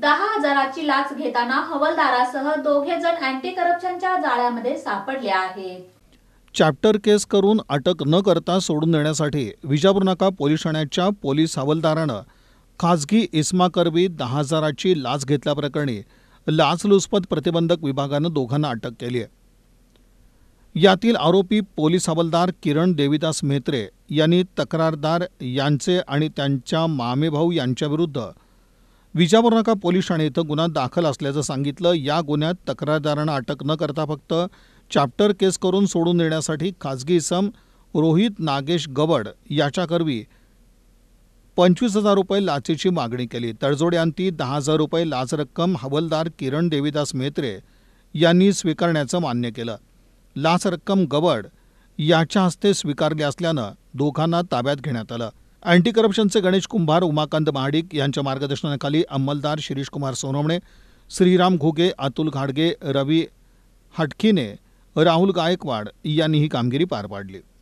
दहा हजाराची लाच घेताना हवलदारासह दोघे जण अँटी करप्शनच्या जाळ्यामध्ये सापडले आहेत चॅप्टर केस करून अटक न करता सोडून देण्यासाठी विजापूर नाका पोलीस ठाण्याच्या पोलीस हवालदारानं खाजगी इस्मा करवी दहा हजाराची लाच घेतल्याप्रकरणी लाचलुचपत प्रतिबंधक विभागानं दोघांना अटक केली आहे यातील आरोपी पोलीस हवालदार किरण देवीदास म्हेत्रे यांनी तक्रारदार यांचे आणि त्यांच्या मामेभाऊ यांच्याविरुद्ध विजापूर नका पोलीस ठाणे इथं गुन्हा दाखल असल्याचं सांगितलं या गुन्ह्यात तक्रारदारांना अटक न करता फक्त चॅप्टर केस करून सोडून देण्यासाठी खाजगी इसम रोहित नागेश गबड याच्याकरवी पंचवीस हजार रुपये लाचेची मागणी केली तडजोड्यांती दहा हजार रुपये लाच रक्कम हवलदार किरण देवीदास मेत्रे यांनी स्वीकारण्याचं मान्य केलं लाच रक्कम गबड याच्या हस्ते स्वीकारली असल्यानं दोघांना ताब्यात घेण्यात आलं अँटी करप्शनचे गणेश कुंभार उमाकांत महाडिक यांच्या मार्गदर्शनाखाली अंमलदार शिरीषकुमार सोनवणे श्रीराम घुगे अतुल घाडगे रवी हटकिने राहुल गायकवाड यांनी ही कामगिरी पार पाडली